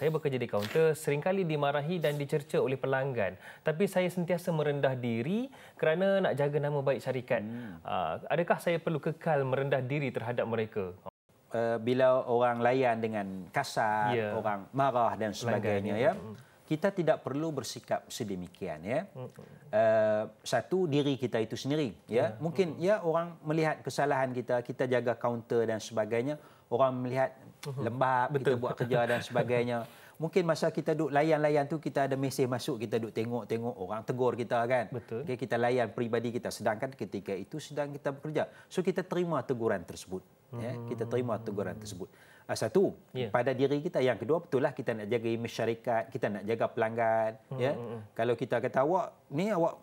saya bekerja di kaunter seringkali dimarahi dan dicerca oleh pelanggan tapi saya sentiasa merendah diri kerana nak jaga nama baik syarikat hmm. Ah, adakah saya perlu kekal merendah diri terhadap mereka eh, bila orang layan dengan kasar yeah. orang marah dan sebagainya Langganya. ya hmm kita tidak perlu bersikap sedemikian ya. Uh, satu diri kita itu sendiri ya. Yeah. Mungkin ya orang melihat kesalahan kita, kita jaga kaunter dan sebagainya, orang melihat lembab Betul. kita buat kerja dan sebagainya. mungkin masa kita duk layan-layan tu kita ada mesej masuk kita duduk tengok-tengok orang tegur kita kan Betul. okay kita layan peribadi kita sedangkan ketika itu sedang kita bekerja so kita terima teguran tersebut ya. hmm. ya kita terima teguran tersebut ah, satu yeah. pada diri kita yang kedua betul lah kita nak jaga imej syarikat kita nak jaga pelanggan ya. hmm. ya kalau kita kata awak ni awak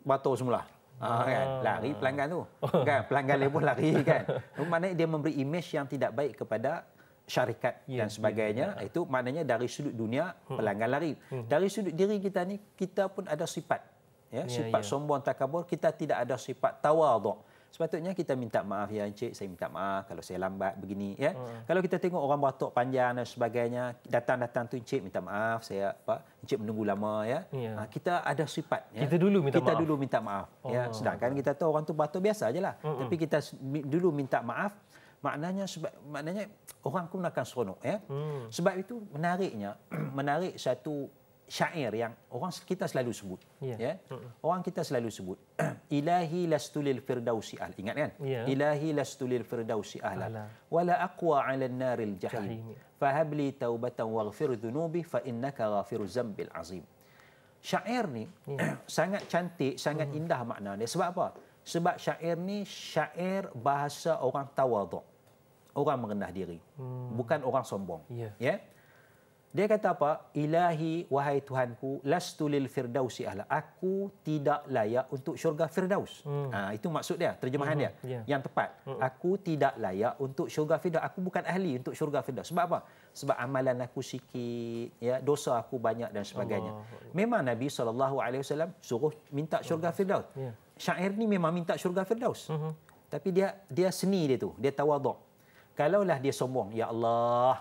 batal semula ah, ah, kan? Lari pelanggan tu. Kan? Pelanggan label lari kan. Maknanya dia memberi imej yang tidak baik kepada syarikat yeah, dan ya, ya, sebagainya yeah, yeah. itu maknanya dari sudut dunia hmm. pelanggan lari hmm. dari sudut diri kita ni kita pun ada sifat ya yeah, sifat yeah. sombong takabur kita tidak ada sifat tawaduk sepatutnya kita minta maaf ya encik saya minta maaf kalau saya lambat begini ya hmm. kalau kita tengok orang batuk panjang dan sebagainya datang-datang tu encik minta maaf saya apa encik menunggu lama ya yeah. Ha, kita ada sifat ya kita dulu minta kita maaf dulu minta maaf ya. oh. ya sedangkan kita tahu orang tu batuk biasa ajalah hmm, hmm. tapi kita dulu minta maaf maknanya sebab maknanya orang pun akan seronok ya hmm. sebab itu menariknya menarik satu syair yang orang kita selalu sebut yeah. ya, ya. Hmm. orang kita selalu sebut ilahi lastulil firdausi ahla ingat kan yeah. ilahi lastulil firdausi ahla wala aqwa 'ala an-naril jahim ya. fahabli taubatan waghfir dhunubi fa innaka ghafiruz zambil azim syair ni yeah. Ya. sangat cantik sangat uh-huh. indah maknanya sebab apa sebab syair ni syair bahasa orang tawaduk orang merendah diri hmm. bukan orang sombong ya yeah. yeah? dia kata apa ilahi wahai tuhanku lastu lil firdausi ahla aku tidak layak untuk syurga firdaus hmm. ha, itu maksud dia terjemahan uh-huh. dia hmm, yeah. yang tepat uh-huh. aku tidak layak untuk syurga firdaus aku bukan ahli untuk syurga firdaus sebab apa sebab amalan aku sikit ya dosa aku banyak dan sebagainya Allah. memang nabi saw. suruh minta syurga hmm. firdaus yeah. syair ni memang minta syurga firdaus uh-huh. tapi dia dia seni dia tu dia tawaduk Kalaulah dia sombong, ya Allah,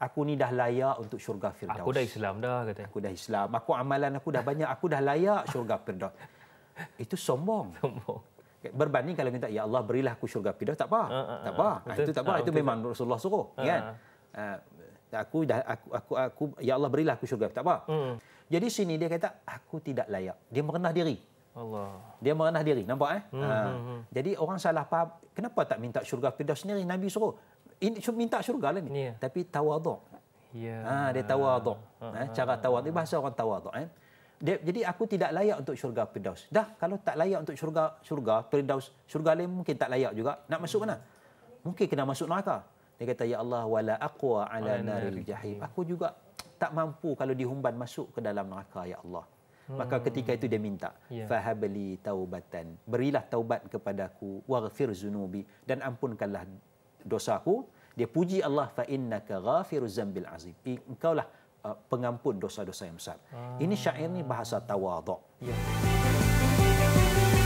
aku ni dah layak untuk syurga Firdaus. Aku dah Islam dah kata. Aku dah Islam. Aku amalan aku dah banyak, aku dah layak syurga Firdaus. itu sombong. Sombong. Berbanding kalau minta ya Allah berilah aku syurga Firdaus, tak apa. Uh, uh, tak ah, apa. Uh, betul, itu tak apa. Uh, itu memang betul. Rasulullah suruh, uh, kan? Uh, aku dah aku aku aku ya Allah berilah aku syurga, tak apa. Uh. Jadi sini dia kata aku tidak layak. Dia merendah diri. Allah. Dia merendah diri, nampak eh? Hmm. Ha. Hmm, hmm. Jadi orang salah faham, kenapa tak minta syurga Firdaus sendiri Nabi suruh? Ini minta syurga lah ni. Yeah. Tapi tawaduk. Yeah. Ha, dia tawaduk. Ha. Eh? Ha. Cara ha, tawaduk, ha. bahasa orang tawaduk. Eh? Dia, jadi aku tidak layak untuk syurga Firdaus. Dah, kalau tak layak untuk syurga, syurga Firdaus, syurga lain mungkin tak layak juga. Nak masuk mana? Mungkin kena masuk neraka. Dia kata, Ya Allah, wala aqwa ala naril jahim. Aku juga tak mampu kalau dihumban masuk ke dalam neraka, Ya Allah maka hmm. ketika itu dia minta ya. fahabli taubatan berilah taubat kepadaku waghfir zunubi dan ampunkanlah dosaku dia puji Allah fa innaka ghafiruz zambil azim engkau lah uh, pengampun dosa-dosa yang besar ah. ini syair ni bahasa tawaduk yeah.